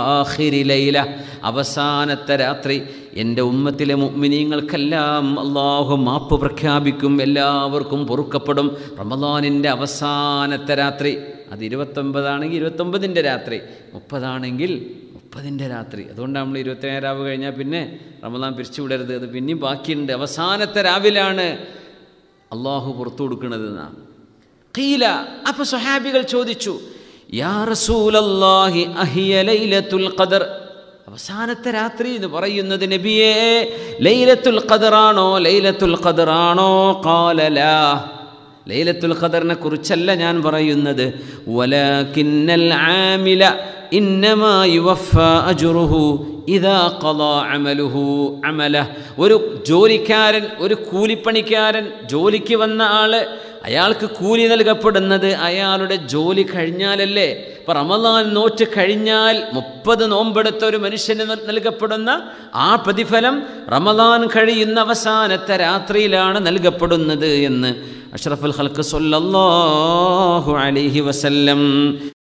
ആഖിരി ലൈല അവസാനത്തെ രാത്രി എൻ്റെ ഉമ്മത്തിലെ മുഗ്മിനീങ്ങൾക്കെല്ലാം അള്ളാഹു മാപ്പ് പ്രഖ്യാപിക്കും എല്ലാവർക്കും പൊറുക്കപ്പെടും റമദാനിൻ്റെ അവസാനത്തെ രാത്രി അത് ഇരുപത്തൊമ്പതാണെങ്കിൽ ഇരുപത്തൊമ്പതിൻ്റെ രാത്രി മുപ്പതാണെങ്കിൽ മുപ്പതിൻ്റെ രാത്രി അതുകൊണ്ടാണ് നമ്മൾ ഇരുപത്തേഴ് രാവ് കഴിഞ്ഞാൽ പിന്നെ റമദാൻ പിരിച്ചു വിടരുത് അത് പിന്നെയും ബാക്കിയുണ്ട് അവസാനത്തെ രാവിലാണ് അള്ളാഹു പുറത്തു കൊടുക്കുന്നത് കീല അപ്പോൾ സ്വഹാബികൾ ചോദിച്ചു അവസാനത്തെ രാത്രി എന്ന് പറയുന്നത് നബിയേ ലൈലത്തുൽ ഖദറാണോ ലൈലത്തുൽ ഖദറാണോ കാലലാ ലൈലത്തുൽ ഖദറിനെ കുറിച്ചല്ല ഞാൻ പറയുന്നത് വലാകിന്നൽ ആമില ഇന്നമാ യുവഫ അജ്റുഹു ഇദാ ഖദ അമലുഹു അമല ഒരു ജോലിക്കാരൻ ഒരു കൂലിപ്പണിക്കാരൻ ജോലിക്ക് വന്ന ആള് അയാൾക്ക് കൂലി നൽകപ്പെടുന്നത് അയാളുടെ ജോലി കഴിഞ്ഞാലല്ലേ ഇപ്പം റമദാൻ നോറ്റ് കഴിഞ്ഞാൽ മുപ്പത് നോമ്പെടുത്ത ഒരു മനുഷ്യന് നൽകപ്പെടുന്ന ആ പ്രതിഫലം റമദാൻ കഴിയുന്ന അവസാനത്തെ രാത്രിയിലാണ് നൽകപ്പെടുന്നത് എന്ന് അഷ്റഫുൽ ഹൽക്ക് സൊല്ലാഹു അലിഹി വസല്ലം